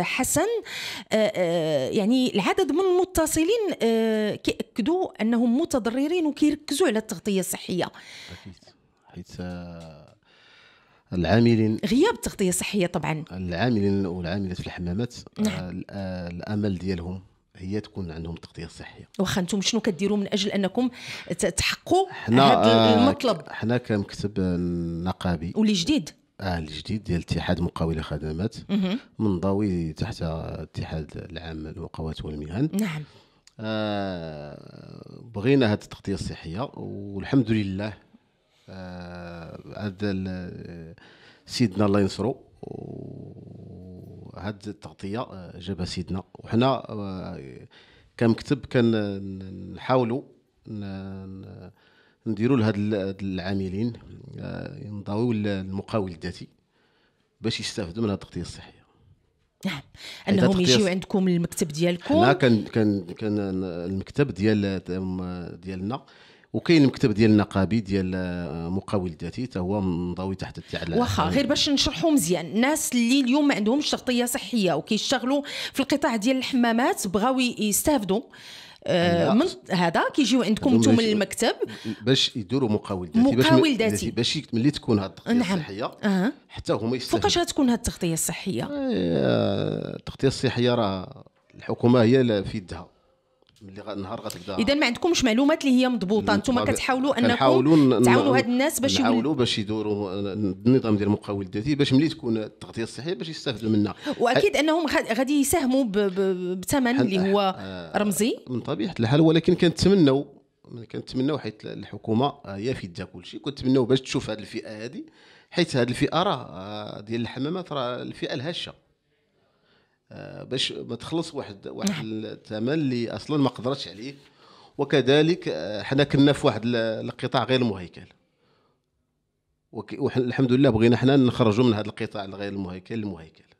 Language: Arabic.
حسن آه، آه، يعني العدد من المتصلين آه، كيأكدوا أنهم متضررين وكيركزوا على التغطية الصحية حيث العاملين غياب التغطية الصحية طبعا العاملين والعاملات في الحمامات نعم. الأمل ديالهم هي تكون عندهم التغطيه الصحيه واخا انتم شنو كديروا من اجل انكم تحققوا هذا المطلب حنا كمكتب نقابي واللي جديد الجديد ديال اتحاد مقاولي خدمات منضوي تحت الاتحاد العام للوقوات والمهن نعم آه بغينا هذه التغطيه الصحيه والحمد لله هذا آه، سيدنا الله ينصرو هذه التغطيه آه، جابها سيدنا وحنا آه، كمكتب كنحاولوا نديروا لهاد العاملين آه، ينضويو للمقاول الذاتي باش يستافدوا من هاد التغطيه الصحيه نعم انهم يجيو عندكم المكتب ديالكم حنا كان كان كان المكتب ديال ديالنا وكاين المكتب ديال النقابي ديال آه، مقاول ذاتي حتى هو منضوي تحت التعليق واخا غير باش نشرحوا مزيان الناس اللي اليوم ما عندهمش تغطيه صحيه وكيشتغلوا في القطاع ديال الحمامات بغاو يستافدوا آه، نعم. من هذا كيجيو عندكم انتم من المكتب باش يديروا مقاول ذاتي مقاول ذاتي باش ملي تكون هذه التغطيه نعم. الصحيه أه. حتى هما يستهدوا فوقاش غتكون هذه التغطيه الصحيه آه، التغطيه الصحيه راه الحكومه هي في يدها ملي نهار غتبدا اذا ما عندكمش معلومات اللي هي مضبوطه انتم كتحاولوا انكم تعاونوا هاد الناس باش يحاولوا باش يدوروا آه، النظام ديال المقاول الذاتي باش ملي تكون التغطيه الصحيه باش يستافدوا منها واكيد انهم غادي يساهموا بثمن اللي هو آه، رمزي من طبيعه الحال ولكن كنتمنوا كنتمناو حيت الحكومه هي آه، في يدها كلشي كنتمناو باش تشوف هذه الفئه هذه حيت هذه الفئه راه ديال الحمامات راه الفئه الهشه آه، باش ما تخلص واحد واحد نعم. الثمن اللي اصلا ما قدرتش عليه وكذلك آه، حنا كنا في واحد القطاع غير مهيكل الحمد لله بغينا حنا نخرجوا من هذا القطاع الغير المهيكل المهيكل